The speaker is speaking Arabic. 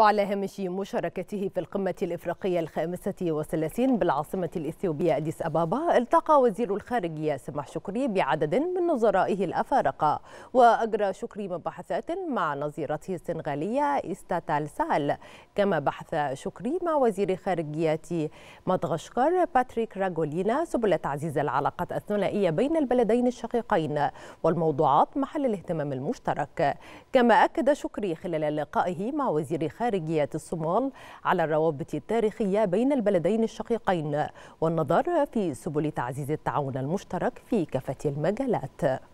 وعلى هامش مشاركته في القمة الإفريقية الخامسة والثلاثين بالعاصمة الإثيوبية أديس أبابا التقى وزير الخارجية سماح شكري بعدد من نظرائه الأفارقة وأجرى شكري مباحثات مع نظيرته السنغالية إستاتال سال كما بحث شكري مع وزير خارجية مدغشقر باتريك راجولينا سبل تعزيز العلاقات الثنائية بين البلدين الشقيقين والموضوعات محل الاهتمام المشترك كما أكد شكري خلال لقائه مع وزير خارجية خارجية الصومال على الروابط التاريخية بين البلدين الشقيقين والنظر في سبل تعزيز التعاون المشترك في كافة المجالات